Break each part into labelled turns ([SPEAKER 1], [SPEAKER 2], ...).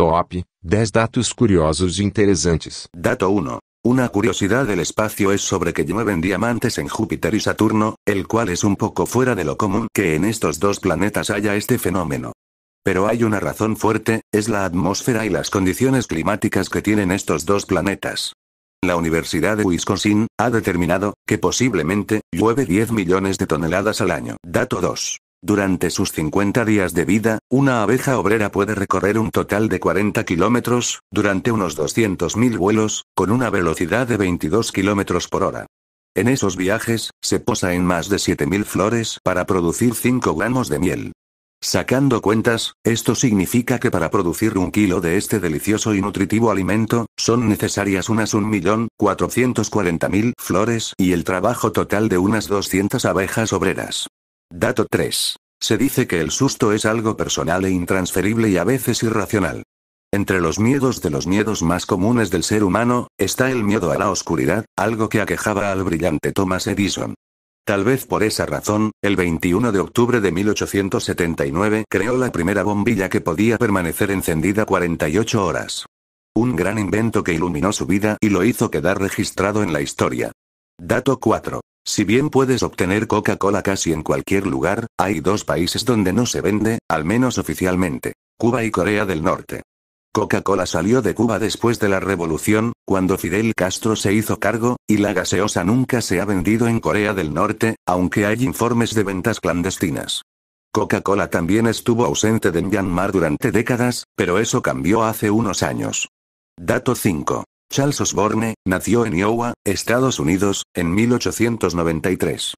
[SPEAKER 1] Top 10 datos curiosos e interesantes. Dato 1. Una curiosidad del espacio es sobre que llueven diamantes en Júpiter y Saturno, el cual es un poco fuera de lo común que en estos dos planetas haya este fenómeno. Pero hay una razón fuerte, es la atmósfera y las condiciones climáticas que tienen estos dos planetas. La Universidad de Wisconsin ha determinado que posiblemente llueve 10 millones de toneladas al año. Dato 2. Durante sus 50 días de vida, una abeja obrera puede recorrer un total de 40 kilómetros, durante unos 200.000 vuelos, con una velocidad de 22 kilómetros por hora. En esos viajes, se posa en más de 7.000 flores para producir 5 gramos de miel. Sacando cuentas, esto significa que para producir un kilo de este delicioso y nutritivo alimento, son necesarias unas 1.440.000 flores y el trabajo total de unas 200 abejas obreras. Dato 3. Se dice que el susto es algo personal e intransferible y a veces irracional. Entre los miedos de los miedos más comunes del ser humano, está el miedo a la oscuridad, algo que aquejaba al brillante Thomas Edison. Tal vez por esa razón, el 21 de octubre de 1879 creó la primera bombilla que podía permanecer encendida 48 horas. Un gran invento que iluminó su vida y lo hizo quedar registrado en la historia. Dato 4. Si bien puedes obtener Coca-Cola casi en cualquier lugar, hay dos países donde no se vende, al menos oficialmente, Cuba y Corea del Norte. Coca-Cola salió de Cuba después de la revolución, cuando Fidel Castro se hizo cargo, y la gaseosa nunca se ha vendido en Corea del Norte, aunque hay informes de ventas clandestinas. Coca-Cola también estuvo ausente de Myanmar durante décadas, pero eso cambió hace unos años. Dato 5. Charles Osborne, nació en Iowa, Estados Unidos, en 1893.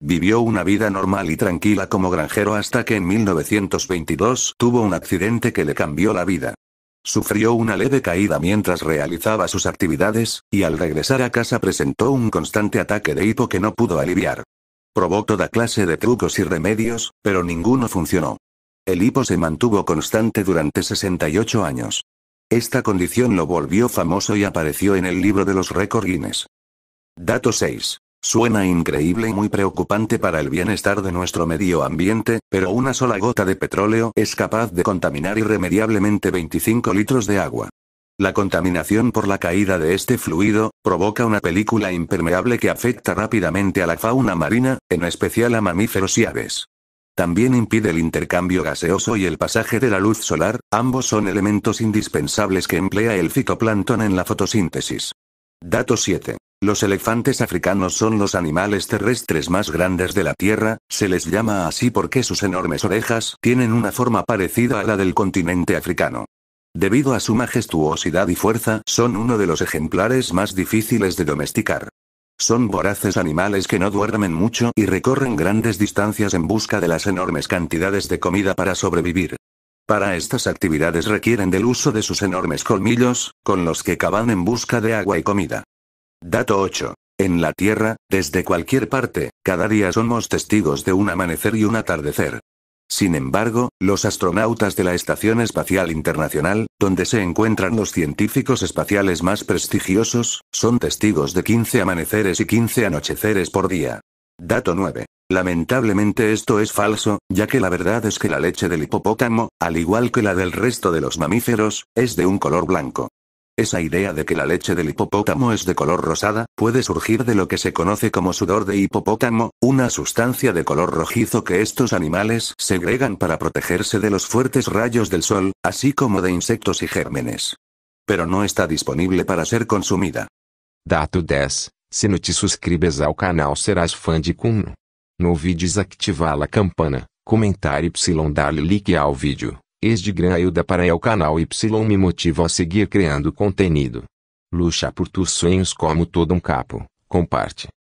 [SPEAKER 1] Vivió una vida normal y tranquila como granjero hasta que en 1922 tuvo un accidente que le cambió la vida. Sufrió una leve caída mientras realizaba sus actividades, y al regresar a casa presentó un constante ataque de hipo que no pudo aliviar. Probó toda clase de trucos y remedios, pero ninguno funcionó. El hipo se mantuvo constante durante 68 años. Esta condición lo volvió famoso y apareció en el libro de los récords Guinness. Dato 6. Suena increíble y muy preocupante para el bienestar de nuestro medio ambiente, pero una sola gota de petróleo es capaz de contaminar irremediablemente 25 litros de agua. La contaminación por la caída de este fluido, provoca una película impermeable que afecta rápidamente a la fauna marina, en especial a mamíferos y aves. También impide el intercambio gaseoso y el pasaje de la luz solar, ambos son elementos indispensables que emplea el fitoplancton en la fotosíntesis. Dato 7. Los elefantes africanos son los animales terrestres más grandes de la Tierra, se les llama así porque sus enormes orejas tienen una forma parecida a la del continente africano. Debido a su majestuosidad y fuerza, son uno de los ejemplares más difíciles de domesticar. Son voraces animales que no duermen mucho y recorren grandes distancias en busca de las enormes cantidades de comida para sobrevivir. Para estas actividades requieren del uso de sus enormes colmillos, con los que cavan en busca de agua y comida. Dato 8. En la Tierra, desde cualquier parte, cada día somos testigos de un amanecer y un atardecer. Sin embargo, los astronautas de la Estación Espacial Internacional, donde se encuentran los científicos espaciales más prestigiosos, son testigos de 15 amaneceres y 15 anocheceres por día. Dato 9. Lamentablemente esto es falso, ya que la verdad es que la leche del hipopótamo, al igual que la del resto de los mamíferos, es de un color blanco. Esa idea de que la leche del hipopótamo es de color rosada, puede surgir de lo que se conoce como sudor de hipopótamo, una sustancia de color rojizo que estos animales segregan para protegerse de los fuertes rayos del sol, así como de insectos y gérmenes. Pero no está disponible para ser consumida. Dato 10. Si no te suscribes al canal serás fan de Kuno. No olvides activar la campana, comentar y darle like al vídeo. Este gran ajuda para o canal Y me motiva a seguir criando conteúdo. Lucha por tus sonhos como todo um capo. Comparte.